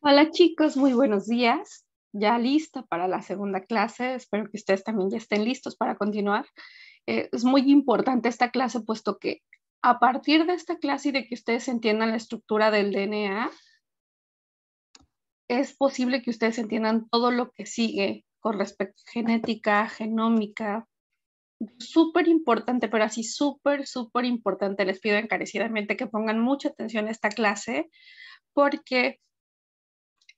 Hola chicos, muy buenos días. Ya lista para la segunda clase. Espero que ustedes también ya estén listos para continuar. Eh, es muy importante esta clase puesto que a partir de esta clase y de que ustedes entiendan la estructura del DNA, es posible que ustedes entiendan todo lo que sigue con respecto a genética, genómica, súper importante, pero así súper, súper importante. Les pido encarecidamente que pongan mucha atención a esta clase porque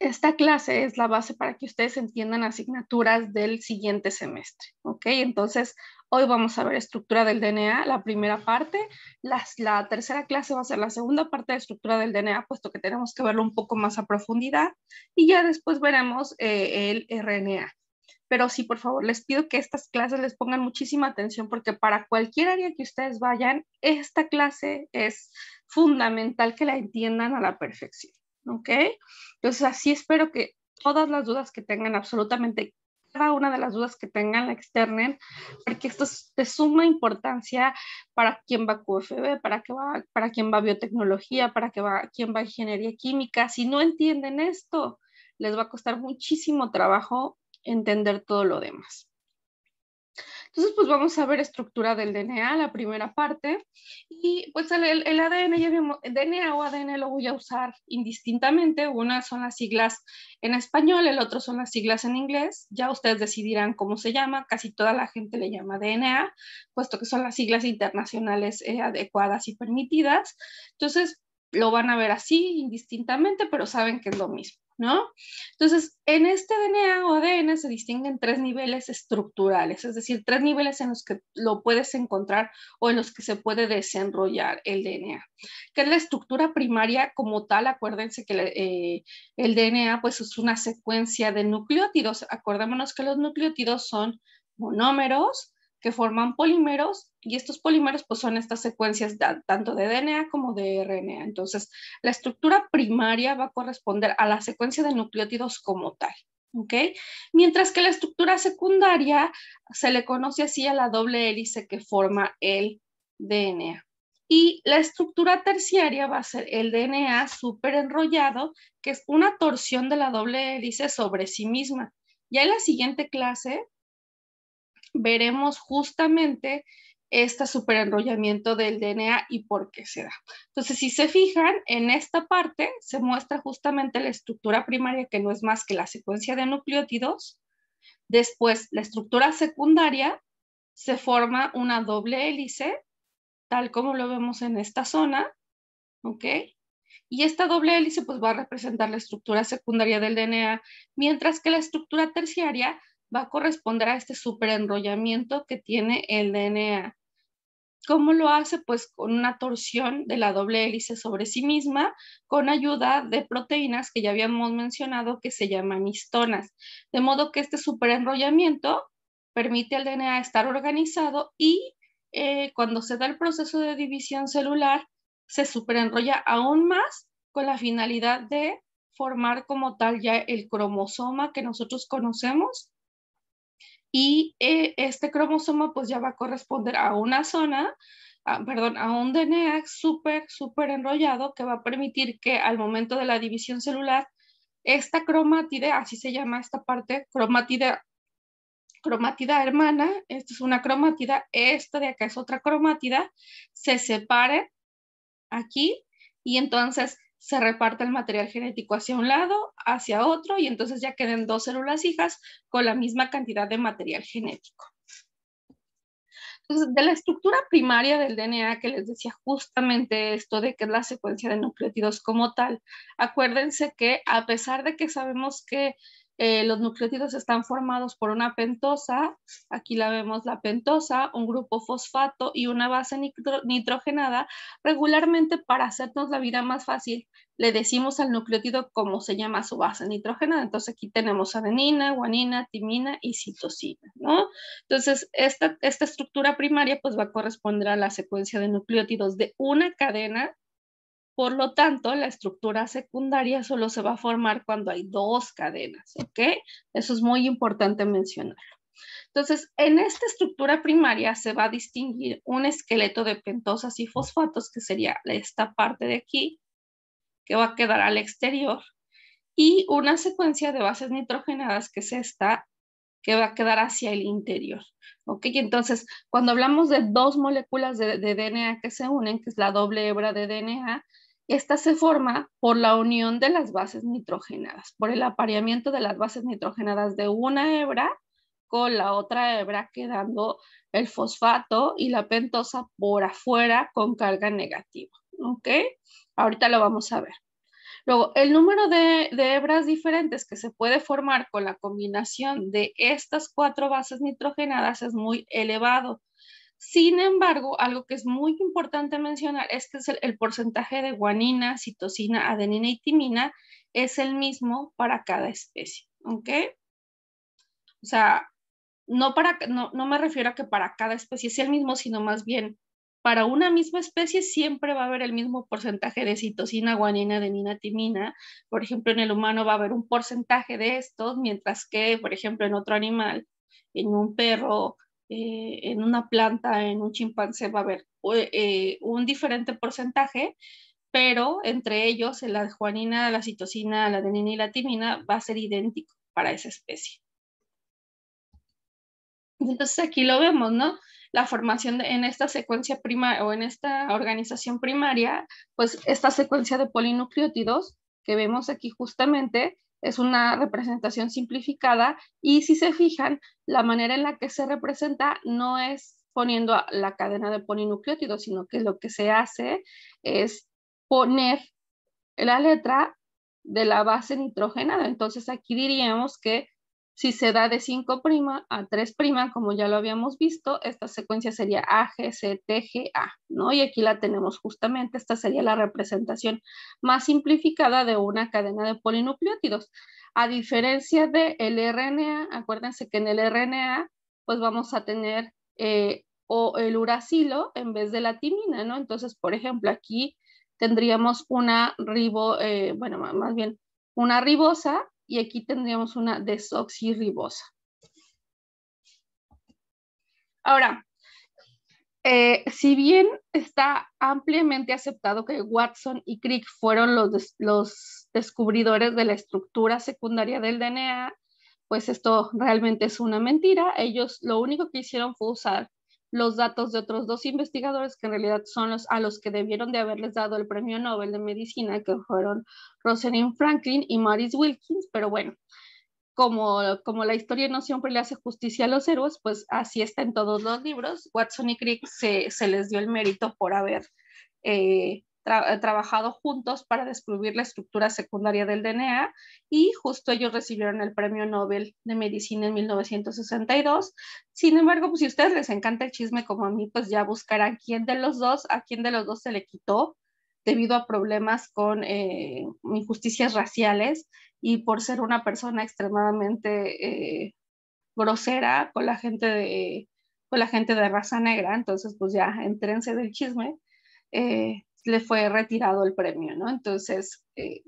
esta clase es la base para que ustedes entiendan asignaturas del siguiente semestre, ¿ok? Entonces, hoy vamos a ver estructura del DNA, la primera parte, la tercera clase va a ser la segunda parte de estructura del DNA, puesto que tenemos que verlo un poco más a profundidad, y ya después veremos eh, el RNA pero sí, por favor, les pido que estas clases les pongan muchísima atención porque para cualquier área que ustedes vayan, esta clase es fundamental que la entiendan a la perfección, ¿ok? Entonces, así espero que todas las dudas que tengan, absolutamente cada una de las dudas que tengan la externen, porque esto es de suma importancia para quien va a QFB, para, que va, para quien va a biotecnología, para que va, quien va a ingeniería química. Si no entienden esto, les va a costar muchísimo trabajo entender todo lo demás. Entonces, pues vamos a ver estructura del DNA, la primera parte, y pues el, ADN, ya vimos, DNA o ADN lo voy a usar indistintamente, una son las siglas en español, el otro son las siglas en inglés, ya ustedes decidirán cómo se llama, casi toda la gente le llama DNA, puesto que son las siglas internacionales eh, adecuadas y permitidas, entonces lo van a ver así indistintamente, pero saben que es lo mismo. ¿no? Entonces, en este DNA o ADN se distinguen tres niveles estructurales, es decir, tres niveles en los que lo puedes encontrar o en los que se puede desenrollar el DNA, que es la estructura primaria como tal, acuérdense que eh, el DNA pues es una secuencia de nucleótidos, acordémonos que los nucleótidos son monómeros, que forman polímeros y estos polímeros pues son estas secuencias tanto de DNA como de RNA. Entonces, la estructura primaria va a corresponder a la secuencia de nucleótidos como tal. ¿ok? Mientras que la estructura secundaria se le conoce así a la doble hélice que forma el DNA. Y la estructura terciaria va a ser el DNA súper enrollado, que es una torsión de la doble hélice sobre sí misma. Ya en la siguiente clase veremos justamente este superenrollamiento del DNA y por qué se da. Entonces, si se fijan, en esta parte se muestra justamente la estructura primaria, que no es más que la secuencia de nucleótidos. Después, la estructura secundaria se forma una doble hélice, tal como lo vemos en esta zona, ¿ok? Y esta doble hélice pues, va a representar la estructura secundaria del DNA, mientras que la estructura terciaria va a corresponder a este superenrollamiento que tiene el DNA. ¿Cómo lo hace? Pues con una torsión de la doble hélice sobre sí misma, con ayuda de proteínas que ya habíamos mencionado que se llaman histonas. De modo que este superenrollamiento permite al DNA estar organizado y eh, cuando se da el proceso de división celular, se superenrolla aún más con la finalidad de formar como tal ya el cromosoma que nosotros conocemos y eh, este cromosoma pues ya va a corresponder a una zona, ah, perdón, a un DNA súper, súper enrollado que va a permitir que al momento de la división celular, esta cromátide, así se llama esta parte, cromátide cromatida hermana, esta es una cromatida, esta de acá es otra cromatida, se separe aquí y entonces se reparte el material genético hacia un lado, hacia otro, y entonces ya quedan dos células hijas con la misma cantidad de material genético. de la estructura primaria del DNA que les decía justamente esto de que es la secuencia de nucleótidos como tal, acuérdense que a pesar de que sabemos que eh, los nucleótidos están formados por una pentosa, aquí la vemos la pentosa, un grupo fosfato y una base nitrogenada. Regularmente para hacernos la vida más fácil le decimos al nucleótido cómo se llama su base nitrogenada. Entonces aquí tenemos adenina, guanina, timina y citosina, ¿no? Entonces esta, esta estructura primaria pues va a corresponder a la secuencia de nucleótidos de una cadena por lo tanto, la estructura secundaria solo se va a formar cuando hay dos cadenas, ¿ok? Eso es muy importante mencionarlo. Entonces, en esta estructura primaria se va a distinguir un esqueleto de pentosas y fosfatos, que sería esta parte de aquí, que va a quedar al exterior, y una secuencia de bases nitrogenadas, que es esta, que va a quedar hacia el interior. ¿Ok? Entonces, cuando hablamos de dos moléculas de, de, DNA que se unen, que es la doble hebra de DNA, esta se forma por la unión de las bases nitrogenadas, por el apareamiento de las bases nitrogenadas de una hebra con la otra hebra, quedando el fosfato y la pentosa por afuera con carga negativa. ¿Ok? Ahorita lo vamos a ver. Luego, el número de, de, hebras diferentes que se puede formar con la combinación de estas cuatro bases nitrogenadas es muy elevado. Sin embargo, algo que es muy importante mencionar es que el, porcentaje de guanina, citosina, adenina y timina es el mismo para cada especie, ¿ok? O sea, no, para, no, no me refiero a que para cada especie sea el mismo, sino más bien para una misma especie siempre va a haber el mismo porcentaje de citosina, guanina, adenina, timina. Por ejemplo, en el humano va a haber un porcentaje de estos, mientras que, por ejemplo, en otro animal, en un perro, eh, en una planta, en un chimpancé va a haber eh, eh, un diferente porcentaje, pero entre ellos la adjuanina, la citosina, la adenina y la timina va a ser idéntico para esa especie. Entonces aquí lo vemos, ¿no? La formación en esta secuencia primaria o en esta organización primaria, pues esta secuencia de polinucleótidos que vemos aquí justamente es una representación simplificada y si se fijan, la manera en la que se representa no es poniendo la cadena de polinucleótidos, sino que lo que se hace es poner la letra de la base nitrogenada. Entonces aquí diríamos que si se da de 5' a 3', como ya lo habíamos visto, esta secuencia sería A, G, C, T, G, A, ¿no? Y aquí la tenemos justamente, esta sería la representación más simplificada de una cadena de polinucleótidos. A diferencia del RNA, acuérdense que en el RNA, pues vamos a tener eh, o el uracilo en vez de la timina, ¿no? Entonces, por ejemplo, aquí tendríamos una ribo, eh, bueno, más bien una ribosa y aquí tendríamos una desoxirribosa. Ahora, eh, si bien está ampliamente aceptado que Watson y Crick fueron los, los, descubridores de la estructura secundaria del DNA, pues esto realmente es una mentira. Ellos lo único que hicieron fue usar los datos de otros dos investigadores que en realidad son los a los que debieron de haberles dado el premio Nobel de Medicina, que fueron Rosalind Franklin y Maris Wilkins, pero bueno, como, como la historia no siempre le hace justicia a los héroes, pues así está en todos los libros. Watson y Crick se, les dio el mérito por haber eh, eh, trabajado juntos para descubrir la estructura secundaria del DNA y justo ellos recibieron el Premio Nobel de Medicina en 1962. Sin embargo, pues si a ustedes les encanta el chisme como a mí, pues ya buscarán quién de los dos, a quién de los dos se le quitó debido a problemas con eh, injusticias raciales y por ser una persona extremadamente eh, grosera con la gente de con la gente de raza negra, entonces pues ya entrense del chisme, le fue retirado el premio, ¿no? Entonces, eh,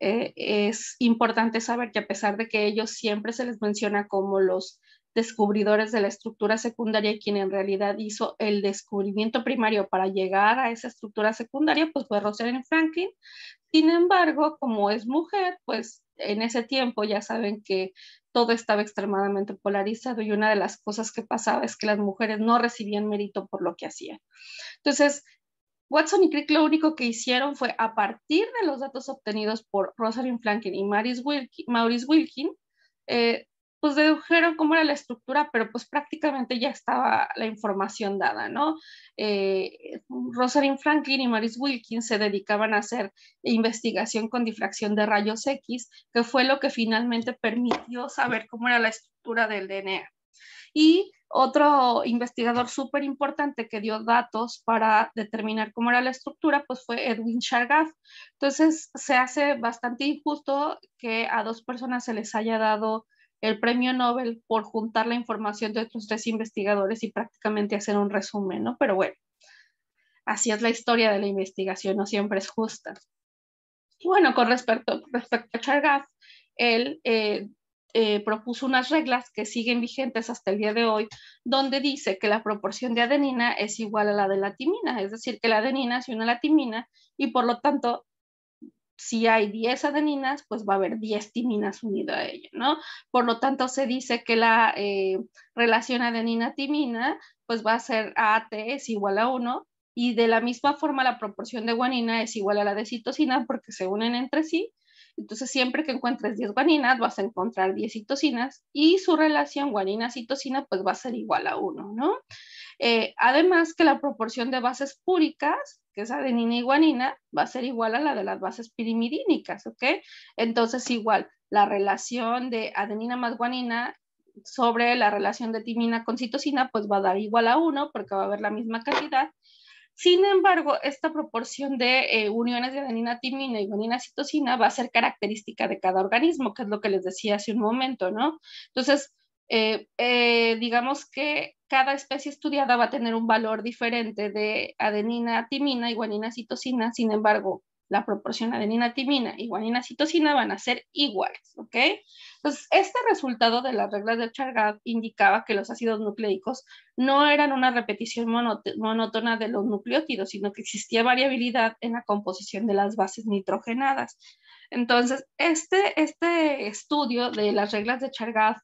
eh, es importante saber que a pesar de que ellos siempre se les menciona como los descubridores de la estructura secundaria, quien en realidad hizo el descubrimiento primario para llegar a esa estructura secundaria, pues fue Rosalind Franklin. Sin embargo, como es mujer, pues en ese tiempo ya saben que todo estaba extremadamente polarizado y una de las cosas que pasaba es que las mujeres no recibían mérito por lo que hacían. Entonces, Watson y Crick lo único que hicieron fue, a partir de los datos obtenidos por Rosalind Franklin y Maurice Wilkin, eh, pues dedujeron cómo era la estructura, pero pues prácticamente ya estaba la información dada, ¿no? Eh, Rosalind Franklin y Maurice Wilkin se dedicaban a hacer investigación con difracción de rayos X, que fue lo que finalmente permitió saber cómo era la estructura del DNA. Y otro investigador súper importante que dio datos para determinar cómo era la estructura, pues fue Edwin Chargaff. Entonces, se hace bastante injusto que a dos personas se les haya dado el premio Nobel por juntar la información de estos tres investigadores y prácticamente hacer un resumen, ¿no? Pero bueno, así es la historia de la investigación, no siempre es justa. Y bueno, con respecto, respecto a Chargaff, él eh, eh, propuso unas reglas que siguen vigentes hasta el día de hoy, donde dice que la proporción de adenina es igual a la de la timina, es decir, que la adenina se une a la timina y por lo tanto, si hay 10 adeninas, pues va a haber 10 timinas unidas a ella, ¿no? Por lo tanto, se dice que la eh, relación adenina-timina, pues va a ser AT es igual a 1 y de la misma forma la proporción de guanina es igual a la de citosina porque se unen entre sí entonces, siempre que encuentres 10 guaninas, vas a encontrar 10 citocinas y su relación guanina-citocina pues va a ser igual a 1, ¿no? Eh, además que la proporción de bases púricas, que es adenina y guanina, va a ser igual a la de las bases pirimidínicas, ¿ok? Entonces, igual, la relación de adenina más guanina sobre la relación de timina con citosina, pues va a dar igual a 1 porque va a haber la misma cantidad sin embargo, esta proporción de eh, uniones de adenina timina y guanina citosina va a ser característica de cada organismo, que es lo que les decía hace un momento, ¿no? Entonces, eh, eh, digamos que cada especie estudiada va a tener un valor diferente de adenina timina y guanina citosina, sin embargo, la proporción adenina-timina y guanina-citosina van a ser iguales, ¿ok? Entonces, este resultado de las reglas de Chargat indicaba que los ácidos nucleicos no eran una repetición monótona de los nucleótidos, sino que existía variabilidad en la composición de las bases nitrogenadas. Entonces, este, este estudio de las reglas de Chargat,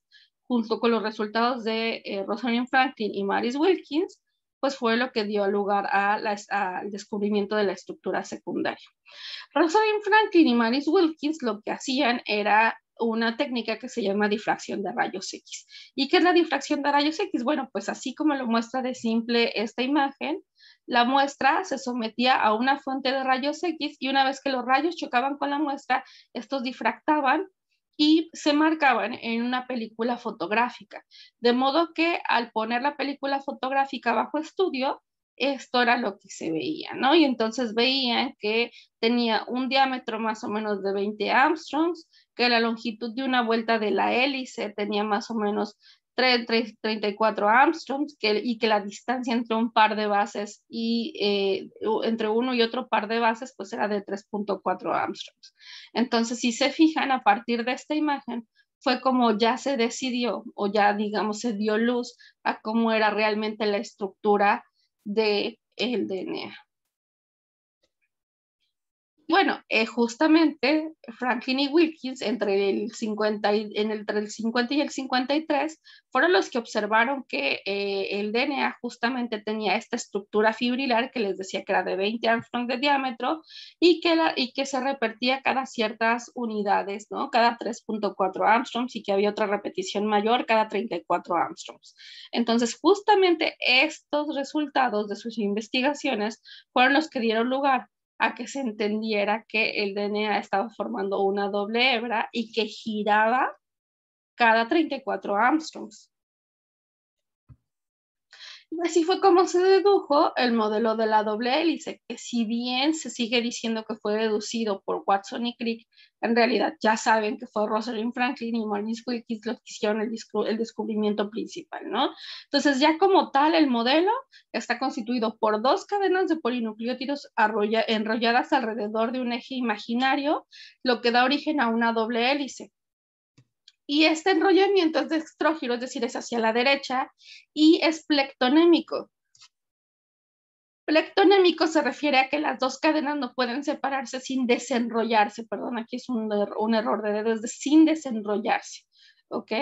junto con los resultados de eh, Rosalind Franklin y Maris Wilkins, pues fue lo que dio lugar al descubrimiento de la estructura secundaria. Rosalind Franklin y Maris Wilkins lo que hacían era una técnica que se llama difracción de rayos X. ¿Y qué es la difracción de rayos X? Bueno, pues así como lo muestra de simple esta imagen, la muestra se sometía a una fuente de rayos X y una vez que los rayos chocaban con la muestra, estos difractaban y se marcaban en una película fotográfica. De modo que al poner la película fotográfica bajo estudio, esto era lo que se veía, ¿no? Y entonces veían que tenía un diámetro más o menos de 20 armstrongs, que la longitud de una vuelta de la hélice tenía más o menos 3, 34 Armstrongs que, y que la distancia entre un par de bases y eh, entre uno y otro par de bases pues era de 3.4 Armstrongs. Entonces, si se fijan a partir de esta imagen, fue como ya se decidió o ya digamos se dio luz a cómo era realmente la estructura del de el DNA. Bueno, eh, justamente Franklin y Wilkins entre el, 50 y, en el, 50 y el 53 fueron los que observaron que eh, el DNA justamente tenía esta estructura fibrilar que les decía que era de 20 armstrong de diámetro y que, y que se repetía cada ciertas unidades, ¿no? cada 3.4 armstrongs y que había otra repetición mayor cada 34 armstrongs. Entonces, justamente estos resultados de sus investigaciones fueron los que dieron lugar a que se entendiera que el DNA estaba formando una doble hebra y que giraba cada 34 Armstrongs. Y así fue como se dedujo el modelo de la doble hélice, que si bien se sigue diciendo que fue deducido por Watson y Crick, en realidad ya saben que fue Rosalind Franklin y Maurice Wilkins los que hicieron el, el descubrimiento principal, ¿no? Entonces ya como tal el modelo está constituido por dos cadenas de polinucleótidos enrolladas alrededor de un eje imaginario, lo que da origen a una doble hélice y este enrollamiento es de dextrógiro, es decir, es hacia la derecha y es plectonémico. Plectonémico se refiere a que las dos cadenas no pueden separarse sin desenrollarse, perdón, aquí es un, er-, un error de dedos, sin desenrollarse. ¿ok?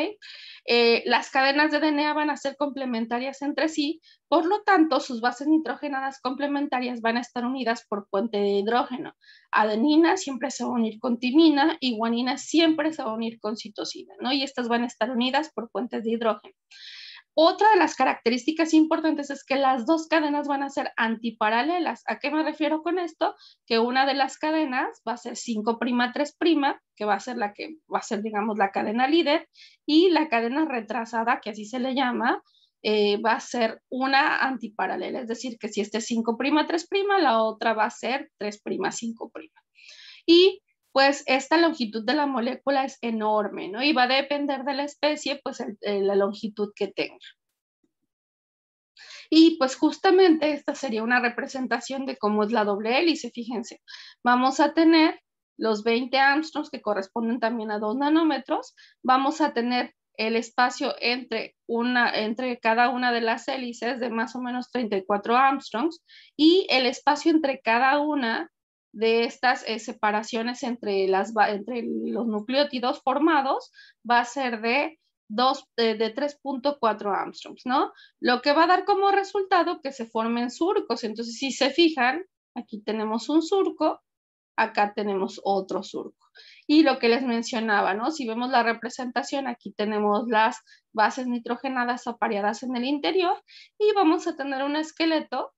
Eh, las cadenas de DNA van a ser complementarias entre sí, por lo tanto, sus bases nitrogenadas complementarias van a estar unidas por puente de hidrógeno. Adenina siempre se va a unir con timina y guanina siempre se va a unir con citosina, ¿no? Y estas van a estar unidas por puentes de hidrógeno. Otra de las características importantes es que las dos cadenas van a ser antiparalelas. ¿A qué me refiero con esto? Que una de las cadenas va a ser 5' 3', que va a ser la que va a ser, digamos, la cadena líder, y la cadena retrasada, que así se le llama, eh, va a ser una antiparalela. Es decir, que si este es 5' 3', la otra va a ser 3', 5'. Y pues esta longitud de la molécula es enorme, ¿no? Y va a depender de la especie, pues eh, la longitud que tenga. Y pues justamente esta sería una representación de cómo es la doble hélice, fíjense. Vamos a tener los 20 armstrongs que corresponden también a 2 nanómetros, vamos a tener el espacio entre, una, entre cada una de las hélices de más o menos 34 armstrongs y el espacio entre cada una de estas eh, separaciones entre, las, entre los nucleótidos formados va a ser de, eh, de, 3.4 Armstrongs, ¿no? Lo que va a dar como resultado que se formen surcos. Entonces, si se fijan, aquí tenemos un surco, acá tenemos otro surco. Y lo que les mencionaba, ¿no? Si vemos la representación, aquí tenemos las bases nitrogenadas apareadas en el interior y vamos a tener un esqueleto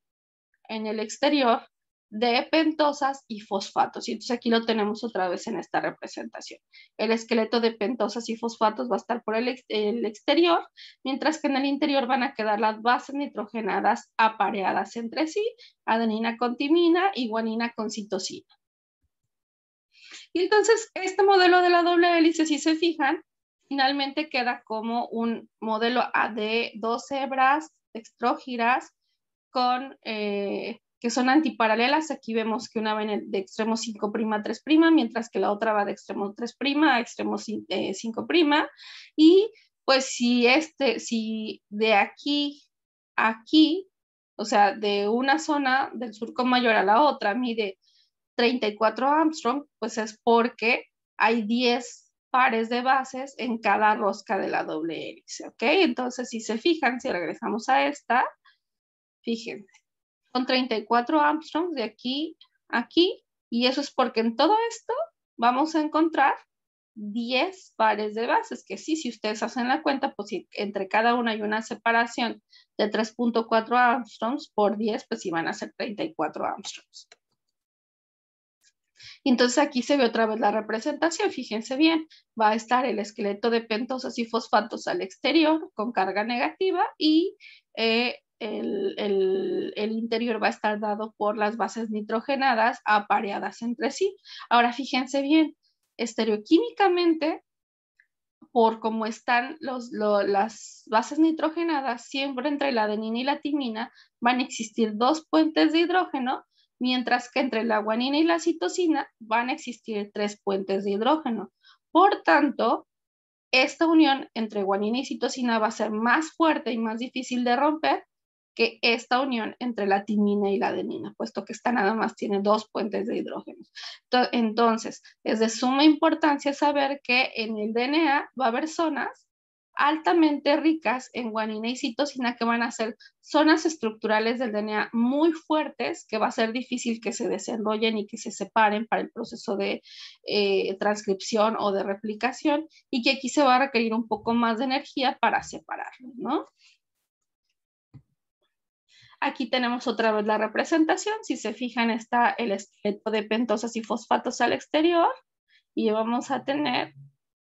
en el exterior de pentosas y fosfatos. Y entonces aquí lo tenemos otra vez en esta representación. El esqueleto de pentosas y fosfatos va a estar por el, exterior, mientras que en el interior van a quedar las bases nitrogenadas apareadas entre sí, adenina con timina y guanina con citosina. Y entonces este modelo de la doble hélice, si se fijan, finalmente queda como un modelo de dos hebras extrógiras con... Eh, que son antiparalelas. Aquí vemos que una va de extremo 5' a 3', mientras que la otra va de extremo 3' a extremo 5'. Eh, y pues si este, si de aquí a aquí, o sea, de una zona del surco mayor a la otra mide 34 Armstrong, pues es porque hay 10 pares de bases en cada rosca de la doble hélice, ¿ok? Entonces, si se fijan, si regresamos a esta, fíjense, 34 Armstrongs de aquí a aquí. Y eso es porque en todo esto vamos a encontrar 10 pares de bases, que sí, si ustedes hacen la cuenta, pues si entre cada una hay una separación de 3.4 Armstrongs por 10, pues si van a ser 34 Armstrongs. Entonces aquí se ve otra vez la representación, fíjense bien, va a estar el esqueleto de pentosas y fosfatos al exterior con carga negativa y eh, el, interior va a estar dado por las bases nitrogenadas apareadas entre sí. Ahora fíjense bien, estereoquímicamente, por cómo están las bases nitrogenadas, siempre entre la adenina y la timina van a existir dos puentes de hidrógeno, mientras que entre la guanina y la citosina van a existir tres puentes de hidrógeno. Por tanto, esta unión entre guanina y citosina va a ser más fuerte y más difícil de romper que esta unión entre la timina y la adenina, puesto que esta nada más tiene dos puentes de hidrógeno. Entonces, es de suma importancia saber que en el DNA va a haber zonas altamente ricas en guanina y citosina que van a ser zonas estructurales del DNA muy fuertes que va a ser difícil que se desenrollen y que se separen para el proceso de eh, transcripción o de replicación y que aquí se va a requerir un poco más de energía para separarlo, ¿no? Aquí tenemos otra vez la representación. Si se fijan, está el esqueleto de pentosas y fosfatos al exterior. Y vamos a tener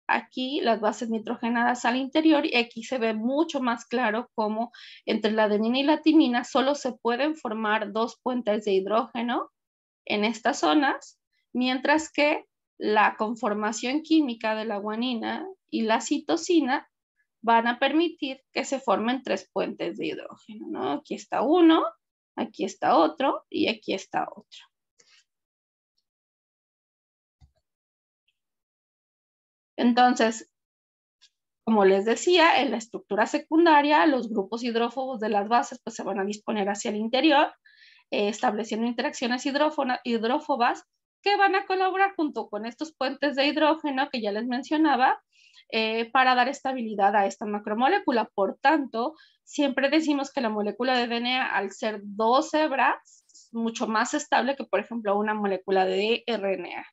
aquí las bases nitrogenadas al interior. Y aquí se ve mucho más claro cómo entre la adenina y la timina solo se pueden formar dos puentes de hidrógeno en estas zonas, mientras que la conformación química de la guanina y la citosina van a permitir que se formen tres puentes de hidrógeno, ¿no? Aquí está uno, aquí está otro y aquí está otro. Entonces, como les decía, en la estructura secundaria, los grupos hidrófobos de las bases pues, se van a disponer hacia el interior, eh, estableciendo interacciones hidrófobas que van a colaborar junto con estos puentes de hidrógeno que ya les mencionaba eh, para dar estabilidad a esta macromolécula. Por tanto, siempre decimos que la molécula de DNA, al ser dos hebras, es mucho más estable que, por ejemplo, una molécula de RNA.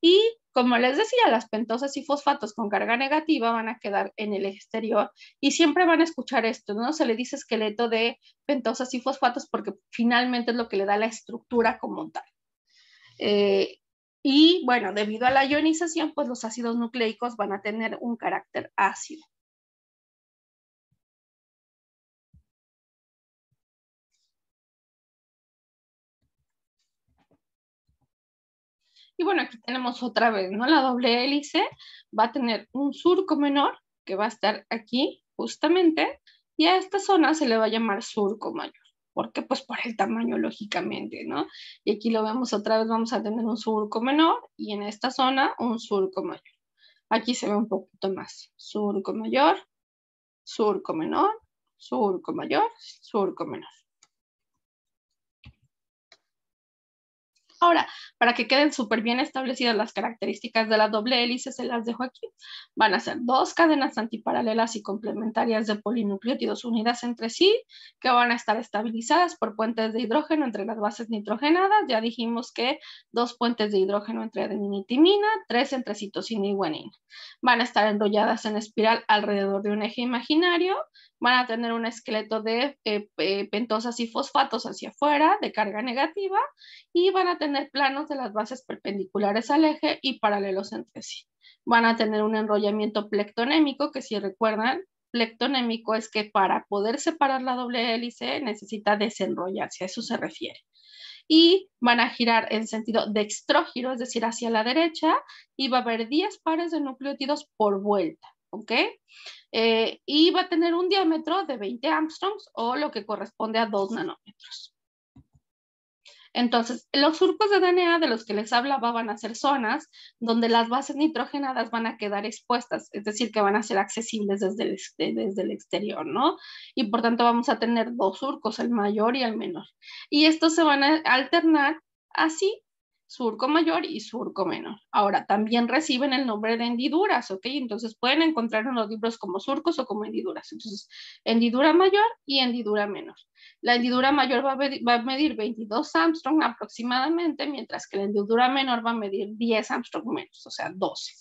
Y como les decía, las pentosas y fosfatos con carga negativa van a quedar en el exterior y siempre van a escuchar esto, ¿no? Se le dice esqueleto de pentosas y fosfatos porque finalmente es lo que le da la estructura como tal. Eh, y bueno, debido a la ionización, pues los ácidos nucleicos van a tener un carácter ácido. Y bueno, aquí tenemos otra vez, ¿no? La doble hélice va a tener un surco menor que va a estar aquí justamente y a esta zona se le va a llamar surco mayor. ¿Por qué? Pues por el tamaño, lógicamente, ¿no? Y aquí lo vemos otra vez, vamos a tener un surco menor y en esta zona un surco mayor. Aquí se ve un poquito más. Surco mayor, surco menor, surco mayor, surco menor. Ahora, para que queden súper bien establecidas las características de la doble hélice, se las dejo aquí. Van a ser dos cadenas antiparalelas y complementarias de polinucleótidos unidas entre sí, que van a estar estabilizadas por puentes de hidrógeno entre las bases nitrogenadas. Ya dijimos que dos puentes de hidrógeno entre adenina y timina, tres entre citosina y guanina. Van a estar enrolladas en espiral alrededor de un eje imaginario van a tener un esqueleto de eh, eh, pentosas y fosfatos hacia afuera de carga negativa y van a tener planos de las bases perpendiculares al eje y paralelos entre sí. Van a tener un enrollamiento plectonémico que si recuerdan, plectonémico es que para poder separar la doble hélice necesita desenrollarse, a eso se refiere y van a girar en sentido dextrógiro, es decir, hacia la derecha, y va a haber 10 pares de nucleótidos por vuelta. ¿ok? Eh, y va a tener un diámetro de 20 Armstrongs o lo que corresponde a 2 nanómetros. Entonces, los surcos de DNA de los que les hablaba van a ser zonas donde las bases nitrogenadas van a quedar expuestas, es decir, que van a ser accesibles desde el, desde el exterior, ¿no? Y por tanto vamos a tener dos surcos, el mayor y el menor. Y estos se van a alternar así surco mayor y surco menor. Ahora, también reciben el nombre de hendiduras, ¿ok? Entonces pueden encontrar en los libros como surcos o como hendiduras. Entonces, hendidura mayor y hendidura menor. La hendidura mayor va a, medir, 22 Armstrong aproximadamente, mientras que la hendidura menor va a medir 10 Armstrong menos, o sea, 12.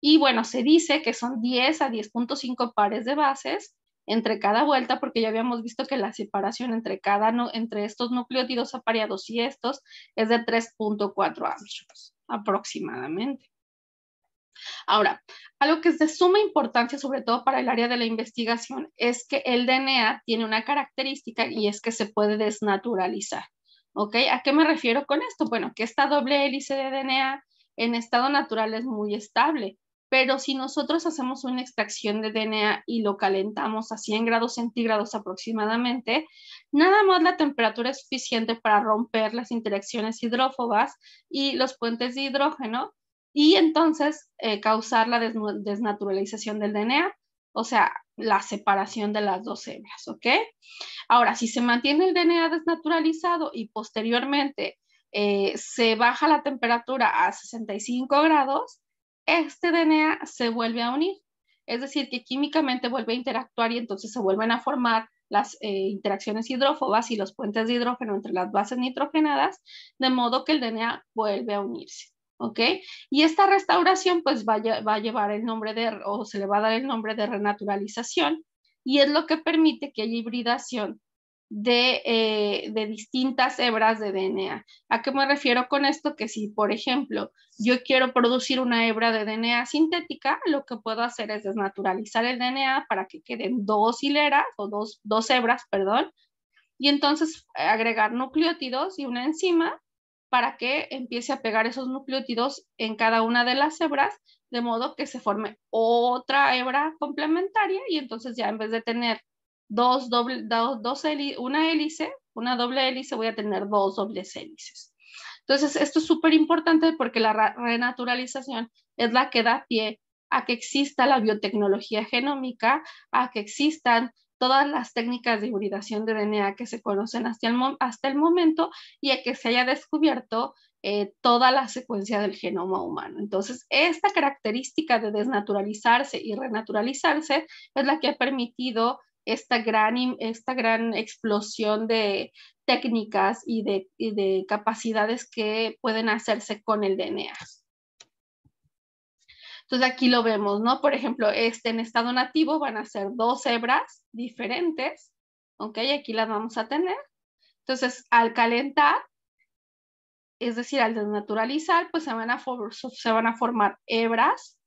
Y bueno, se dice que son 10 a 10.5 pares de bases entre cada vuelta, porque ya habíamos visto que la separación entre, cada, no, entre estos nucleótidos apareados y estos es de 3.4 ángulos aproximadamente. Ahora, algo que es de suma importancia, sobre todo para el área de la investigación, es que el DNA tiene una característica y es que se puede desnaturalizar. ¿Ok? ¿A qué me refiero con esto? Bueno, que esta doble hélice de DNA en estado natural es muy estable pero si nosotros hacemos una extracción de DNA y lo calentamos a 100 grados centígrados aproximadamente, nada más la temperatura es suficiente para romper las interacciones hidrófobas y los puentes de hidrógeno y entonces eh, causar la desnaturalización del DNA, o sea, la separación de las dos hebras, ¿ok? Ahora, si se mantiene el DNA desnaturalizado y posteriormente eh, se baja la temperatura a 65 grados, este DNA se vuelve a unir. Es decir, que químicamente vuelve a interactuar y entonces se vuelven a formar las eh, interacciones hidrófobas y los puentes de hidrógeno entre las bases nitrogenadas, de modo que el DNA vuelve a unirse. ¿ok? Y esta restauración pues va a, va a, llevar el nombre de, o se le va a dar el nombre de renaturalización, y es lo que permite que haya hibridación eh, de, distintas hebras de DNA. ¿A qué me refiero con esto? Que si, por ejemplo, yo quiero producir una hebra de DNA sintética, lo que puedo hacer es desnaturalizar el DNA para que queden dos hileras o dos hebras, perdón, y entonces agregar nucleótidos y una enzima para que empiece a pegar esos nucleótidos en cada una de las hebras, de modo que se forme otra hebra complementaria y entonces ya en vez de tener dos doble, dos, dos una hélice, una doble hélice, voy a tener dos dobles hélices. Entonces, esto es súper importante porque la renaturalización es la que da pie a que exista la biotecnología genómica, a que existan todas las técnicas de hibridación de DNA que se conocen hasta el, hasta el momento y a que se haya descubierto eh, toda la secuencia del genoma humano. Entonces, esta característica de desnaturalizarse y renaturalizarse es la que ha permitido esta gran, esta gran explosión de técnicas y de, capacidades que pueden hacerse con el DNA. Entonces aquí lo vemos, ¿no? Por ejemplo, este en estado nativo van a ser dos hebras diferentes, ¿ok? Aquí las vamos a tener. Entonces, al calentar, es decir, al desnaturalizar, pues se van a, se van a formar hebras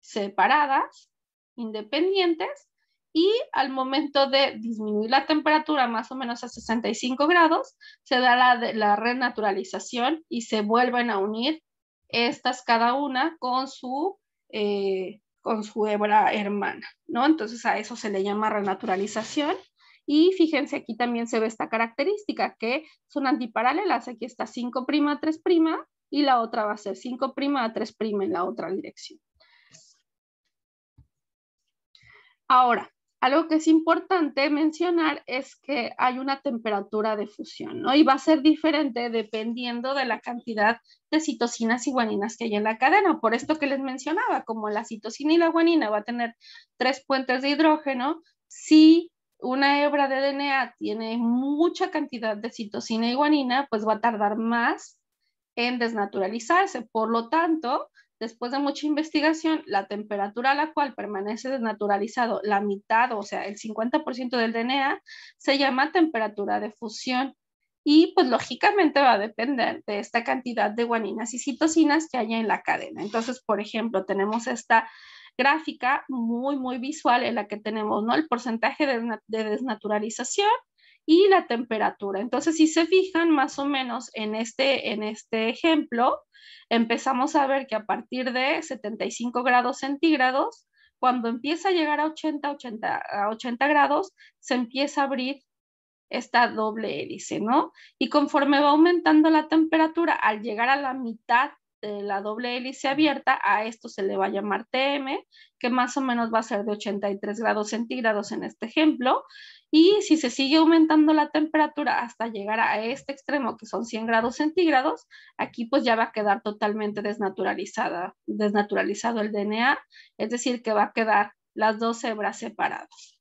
separadas, independientes, y al momento de disminuir la temperatura más o menos a 65 grados, se da la, la, renaturalización y se vuelven a unir estas cada una con su, eh, con su hebra hermana, ¿no? Entonces a eso se le llama renaturalización. Y fíjense, aquí también se ve esta característica que son antiparalelas. Aquí está 5' a 3' y la otra va a ser 5' a 3' en la otra dirección. Ahora, algo que es importante mencionar es que hay una temperatura de fusión, ¿no? Y va a ser diferente dependiendo de la cantidad de citocinas y guaninas que hay en la cadena. Por esto que les mencionaba, como la citocina y la guanina va a tener tres puentes de hidrógeno, si una hebra de DNA tiene mucha cantidad de citocina y guanina, pues va a tardar más en desnaturalizarse. Por lo tanto, Después de mucha investigación, la temperatura a la cual permanece desnaturalizado la mitad, o sea, el 50% del DNA, se llama temperatura de fusión. Y pues lógicamente va a depender de esta cantidad de guaninas y citocinas que haya en la cadena. Entonces, por ejemplo, tenemos esta gráfica muy, muy visual en la que tenemos ¿no? el porcentaje de desnaturalización y la temperatura. Entonces, si se fijan más o menos en este, en este ejemplo, empezamos a ver que a partir de 75 grados centígrados, cuando empieza a llegar a 80, 80, a 80 grados, se empieza a abrir esta doble hélice, ¿no? Y conforme va aumentando la temperatura, al llegar a la mitad eh, la doble hélice abierta, a esto se le va a llamar TM, que más o menos va a ser de 83 grados centígrados en este ejemplo. Y si se sigue aumentando la temperatura hasta llegar a este extremo, que son 100 grados centígrados, aquí pues ya va a quedar totalmente desnaturalizada, desnaturalizado el DNA, es decir, que va a quedar las dos hebras separadas.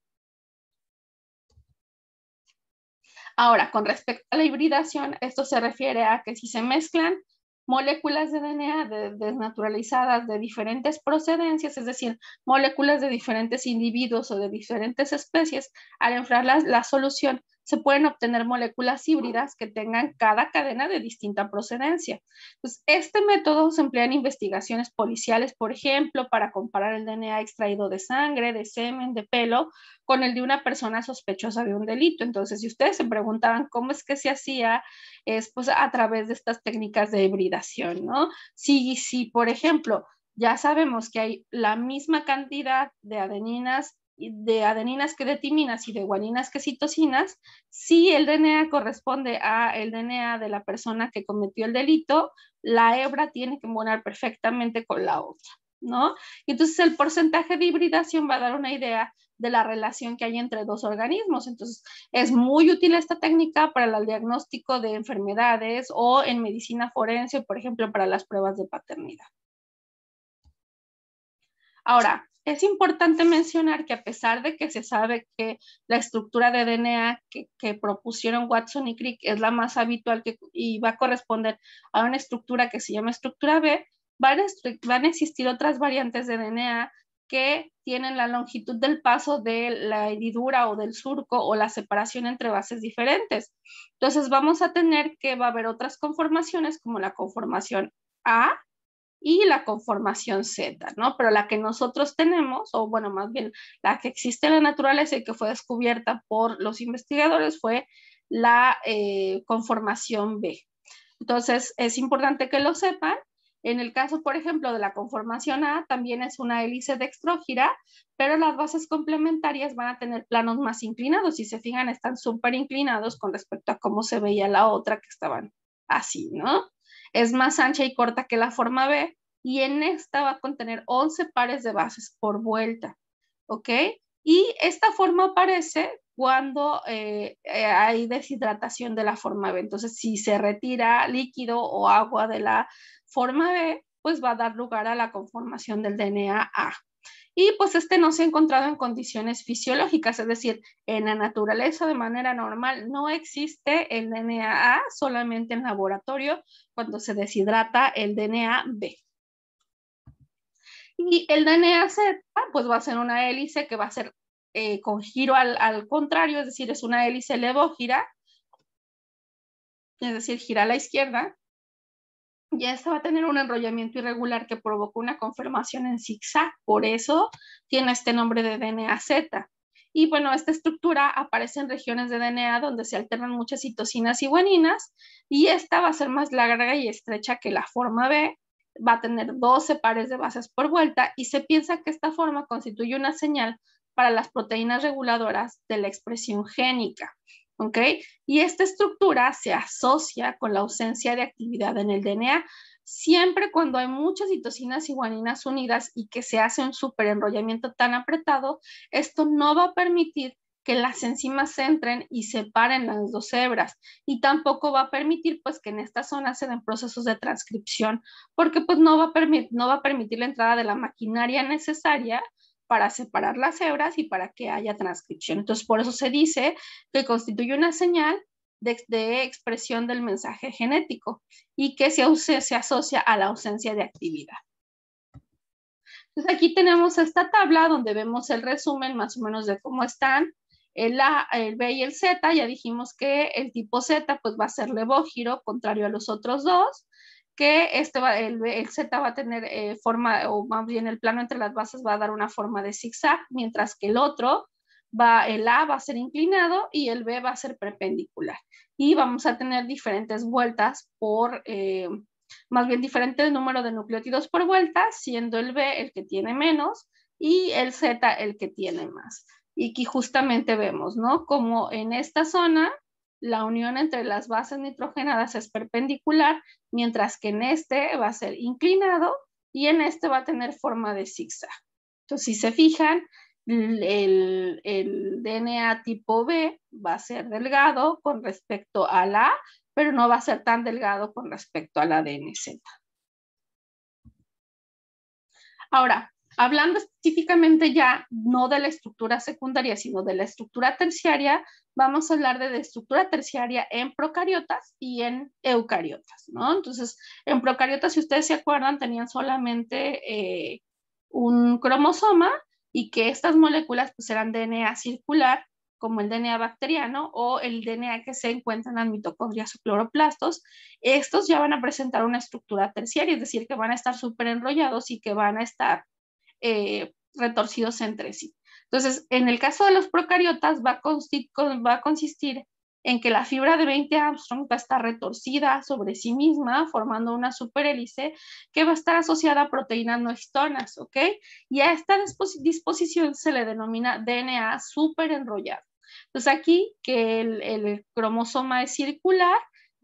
Ahora, con respecto a la hibridación, esto se refiere a que si se mezclan, moléculas de DNA desnaturalizadas de diferentes procedencias, es decir, moléculas de diferentes individuos o de diferentes especies, al enfriar la solución se pueden obtener moléculas híbridas que tengan cada cadena de distinta procedencia. Pues este método se emplea en investigaciones policiales, por ejemplo, para comparar el DNA extraído de sangre, de semen, de pelo, con el de una persona sospechosa de un delito. Entonces, si ustedes se preguntaban cómo es que se hacía, es pues a través de estas técnicas de hibridación, ¿no? Sí, si por ejemplo, ya sabemos que hay la misma cantidad de adeninas de adeninas que de timinas y de guaninas que citocinas, si el DNA corresponde a el DNA de la persona que cometió el delito, la hebra tiene que morar perfectamente con la otra, ¿no? Y entonces el porcentaje de hibridación va a dar una idea de la relación que hay entre dos organismos. Entonces, es muy útil esta técnica para el diagnóstico de enfermedades o en medicina forense, por ejemplo, para las pruebas de paternidad. Ahora, es importante mencionar que a pesar de que se sabe que la estructura de DNA que, propusieron Watson y Crick es la más habitual y va a corresponder a una estructura que se llama estructura B, van a, van existir otras variantes de DNA que tienen la longitud del paso de la heridura o del surco o la separación entre bases diferentes. Entonces vamos a tener que va a haber otras conformaciones como la conformación A, y la conformación Z, ¿no? Pero la que nosotros tenemos, o bueno, más bien la que existe en la naturaleza y que fue descubierta por los investigadores fue la eh, conformación B. Entonces, es importante que lo sepan. En el caso, por ejemplo, de la conformación A, también es una hélice dextrógira, pero las bases complementarias van a tener planos más inclinados. Si se fijan, están súper inclinados con respecto a cómo se veía la otra que estaban así, ¿no? es más ancha y corta que la forma B y en esta va a contener 11 pares de bases por vuelta, ¿ok? Y esta forma aparece cuando eh, eh, hay deshidratación de la forma B. Entonces, si se retira líquido o agua de la forma B, pues va a dar lugar a la conformación del DNA A, y pues este no se ha encontrado en condiciones fisiológicas, es decir, en la naturaleza de manera normal no existe el DNA A, solamente en laboratorio cuando se deshidrata el DNA B. Y el DNA Z ah, pues va a ser una hélice que va a ser eh, con giro al, al contrario, es decir, es una hélice levógira, es decir, gira a la izquierda, ya esta va a tener un enrollamiento irregular que provocó una conformación en zigzag, por eso tiene este nombre de DNA-Z. Y bueno, esta estructura aparece en regiones de DNA donde se alternan muchas citocinas y guaninas, y esta va a ser más larga y estrecha que la forma B, va a tener 12 pares de bases por vuelta, y se piensa que esta forma constituye una señal para las proteínas reguladoras de la expresión génica. ¿ok? Y esta estructura se asocia con la ausencia de actividad en el DNA. Siempre cuando hay muchas citocinas y guaninas unidas y que se hace un superenrollamiento tan apretado, esto no va a permitir que las enzimas entren y separen las dos hebras y tampoco va a permitir pues que en esta zona se den procesos de transcripción porque pues no va a permitir la entrada de la maquinaria necesaria para separar las hebras y para que haya transcripción. Entonces, por eso se dice que constituye una señal de, expresión del mensaje genético y que se, se asocia a la ausencia de actividad. Entonces, aquí tenemos esta tabla donde vemos el resumen más o menos de cómo están el, A, el B y el Z, ya dijimos que el tipo Z pues va a ser levógiro, contrario a los otros dos que este el, Z va a tener eh, forma, o más bien el plano entre las bases va a dar una forma de zigzag, mientras que el otro va, el A va a ser inclinado y el B va a ser perpendicular. Y vamos a tener diferentes vueltas por, eh, más bien diferente número de nucleótidos por vuelta, siendo el B el que tiene menos y el Z el que tiene más. Y aquí justamente vemos, ¿no? Como en esta zona la unión entre las bases nitrogenadas es perpendicular, mientras que en este va a ser inclinado y en este va a tener forma de zigzag. Entonces, si se fijan, el, DNA tipo B va a ser delgado con respecto a la A, pero no va a ser tan delgado con respecto a la DNZ. Ahora, Hablando específicamente ya no de la estructura secundaria, sino de la estructura terciaria, vamos a hablar de la estructura terciaria en procariotas y en eucariotas, ¿no? Entonces, en procariotas, si ustedes se acuerdan, tenían solamente eh, un cromosoma y que estas moléculas pues, eran DNA circular, como el DNA bacteriano o el DNA que se encuentra en mitocondrias o cloroplastos, estos ya van a presentar una estructura terciaria, es decir, que van a estar súper enrollados y que van a estar eh, retorcidos entre sí. Entonces, en el caso de los procariotas va a, consistir, va a consistir en que la fibra de 20 Armstrong va a estar retorcida sobre sí misma, formando una superhélice que va a estar asociada a proteínas no histonas, ¿ok? Y a esta disposición se le denomina DNA superenrollado. Entonces aquí que el cromosoma es circular,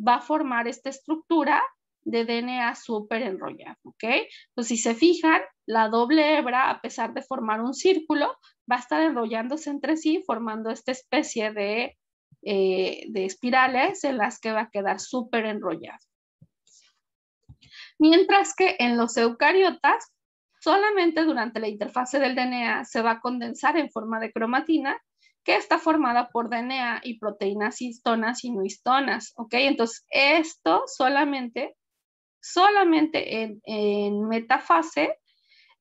va a formar esta estructura de DNA súper enrollado, ¿ok? si se fijan, la doble hebra, a pesar de formar un círculo, va a estar enrollándose entre sí, formando esta especie de, eh, espirales en las que va a quedar súper enrollado. Mientras que en los eucariotas, solamente durante la interfase del DNA se va a condensar en forma de cromatina, que está formada por DNA y proteínas histonas y no histonas, ¿ok? Entonces, esto solamente solamente en, metafase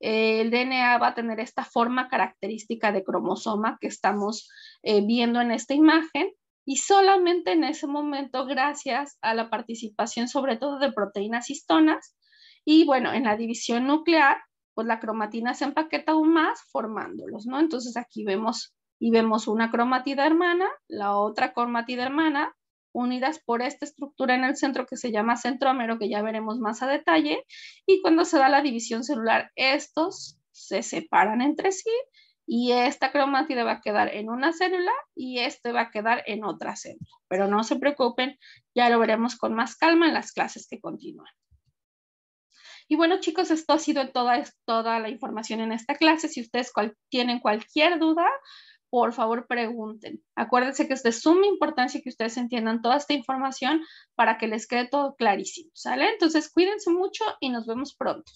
eh, el DNA va a tener esta forma característica de cromosoma que estamos eh, viendo en esta imagen y solamente en ese momento, gracias a la participación sobre todo de proteínas histonas y bueno, en la división nuclear, pues la cromatina se empaqueta aún más formándolos, ¿no? Entonces aquí vemos y vemos una cromatida hermana, la otra cromatida hermana, unidas por esta estructura en el centro que se llama centrómero, que ya veremos más a detalle, y cuando se da la división celular, estos se separan entre sí y esta cromátide va a quedar en una célula y este va a quedar en otra célula. Pero no se preocupen, ya lo veremos con más calma en las clases que continúan. Y bueno, chicos, esto ha sido toda, toda la información en esta clase. Si ustedes tienen cualquier duda, por favor pregunten. Acuérdense que es de suma importancia que ustedes entiendan toda esta información para que les quede todo clarísimo, ¿sale? Entonces, cuídense mucho y nos vemos pronto.